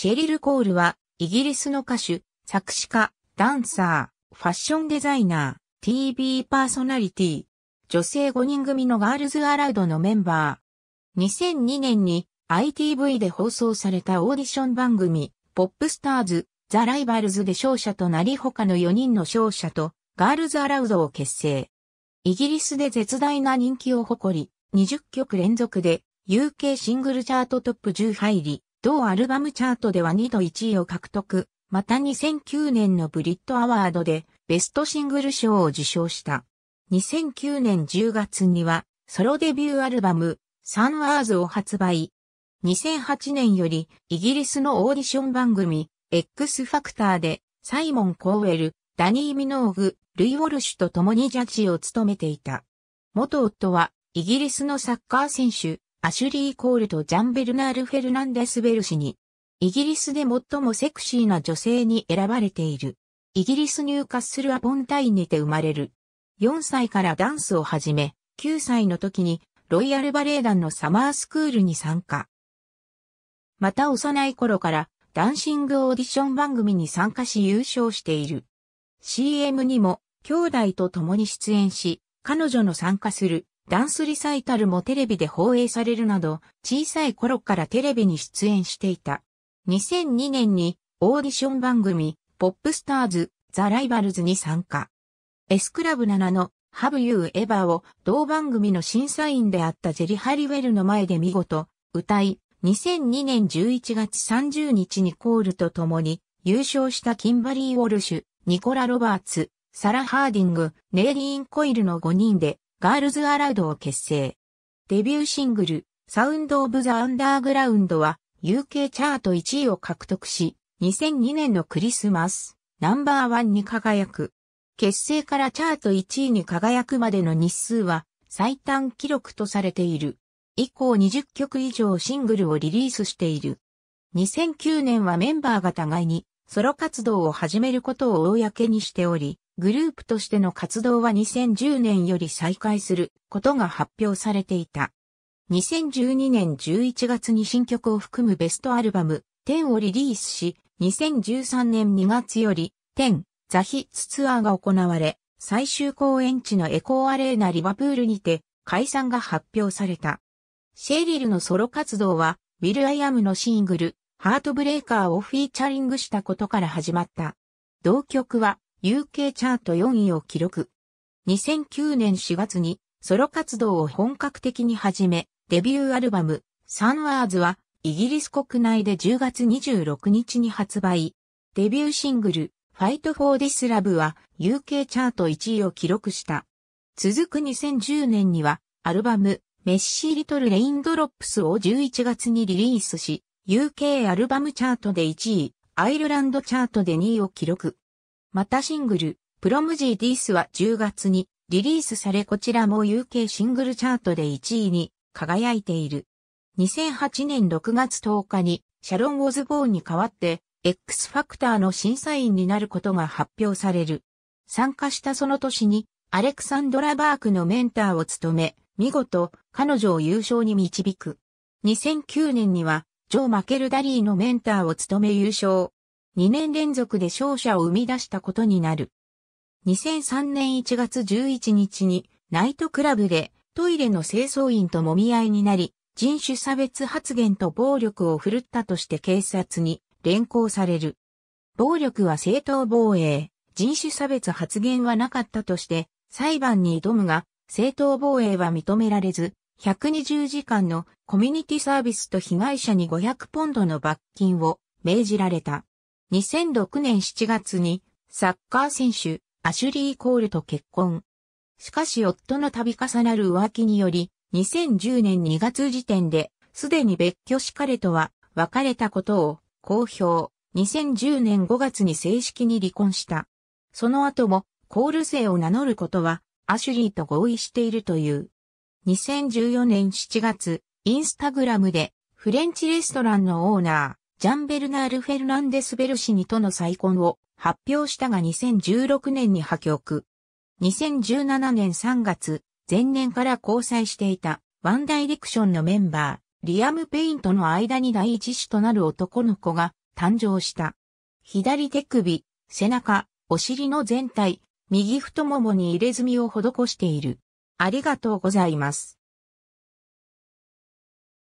シェリル・コールは、イギリスの歌手、作詞家、ダンサー、ファッションデザイナー、TV パーソナリティ、女性5人組のガールズ・アラウドのメンバー。2002年に ITV で放送されたオーディション番組、ポップスターズ、ザ・ライバルズで勝者となり他の4人の勝者と、ガールズ・アラウドを結成。イギリスで絶大な人気を誇り、20曲連続で UK シングルチャートトップ10入り、同アルバムチャートでは2度1位を獲得、また2009年のブリットアワードでベストシングル賞を受賞した。2009年10月にはソロデビューアルバムサンワーズを発売。2008年よりイギリスのオーディション番組 X ファクターでサイモン・コーウェル、ダニー・ミノーグ、ルイ・ウォルシュと共にジャッジを務めていた。元夫はイギリスのサッカー選手アシュリー・コールとジャン・ベルナール・フェルナンデス・ベル氏に、イギリスで最もセクシーな女性に選ばれている。イギリス入荷するアポンタインにて生まれる。4歳からダンスを始め、9歳の時にロイヤルバレエ団のサマースクールに参加。また幼い頃からダンシングオーディション番組に参加し優勝している。CM にも兄弟と共に出演し、彼女の参加するダンスリサイタルもテレビで放映されるなど、小さい頃からテレビに出演していた。2002年にオーディション番組、ポップスターズ、ザ・ライバルズに参加。S クラブ7の Have You Ever を同番組の審査員であったジェリ・ハリウェルの前で見事、歌い、2002年11月30日にコールと共に優勝したキンバリー・ウォルシュ、ニコラ・ロバーツ、サラ・ハーディング、ネイリーン・コイルの5人でガールズ・アラウドを結成。デビューシングル、サウンド・オブ・ザ・アンダーグラウンドは、UK チャート1位を獲得し、2002年のクリスマス、ナンバーワンに輝く。結成からチャート1位に輝くまでの日数は、最短記録とされている。以降20曲以上シングルをリリースしている。2009年はメンバーが互いにソロ活動を始めることを公にしており、グループとしての活動は2010年より再開することが発表されていた。2012年11月に新曲を含むベストアルバム、10をリリースし、2013年2月より、10、ザヒツツアーが行われ、最終公演地のエコーアレーナリバプールにて、解散が発表された。シェリルのソロ活動は、ウィル・アイアムのシングル、ハートブレイカーをフィーチャリングしたことから始まった。同曲は、UK チャート4位を記録。2009年4月にソロ活動を本格的に始め、デビューアルバム、サンワーズはイギリス国内で10月26日に発売。デビューシングル、Fight for This Love は UK チャート1位を記録した。続く2010年にはアルバム、メッシーリトルレインドロップスを11月にリリースし、UK アルバムチャートで1位、アイルランドチャートで2位を記録。またシングル、プロムジーディースは10月にリリースされこちらも UK シングルチャートで1位に輝いている。2008年6月10日にシャロン・オズボーンに代わって X ファクターの審査員になることが発表される。参加したその年にアレクサンドラ・バークのメンターを務め、見事彼女を優勝に導く。2009年にはジョー・マケルダリーのメンターを務め優勝。2年連続で勝者を生み出したことになる。2003年1月11日にナイトクラブでトイレの清掃員と揉み合いになり、人種差別発言と暴力を振るったとして警察に連行される。暴力は正当防衛、人種差別発言はなかったとして裁判に挑むが、正当防衛は認められず、120時間のコミュニティサービスと被害者に500ポンドの罰金を命じられた。2006年7月にサッカー選手アシュリー・コールと結婚。しかし夫の度重なる浮気により2010年2月時点ですでに別居し彼とは別れたことを公表。2010年5月に正式に離婚した。その後もコール生を名乗ることはアシュリーと合意しているという。2014年7月、インスタグラムでフレンチレストランのオーナー、ジャンベルナール・フェルナンデス・ベルシニとの再婚を発表したが2016年に破局。2017年3月、前年から交際していたワンダイレクションのメンバー、リアム・ペインとの間に第一子となる男の子が誕生した。左手首、背中、お尻の全体、右太ももに入れ墨を施している。ありがとうございます。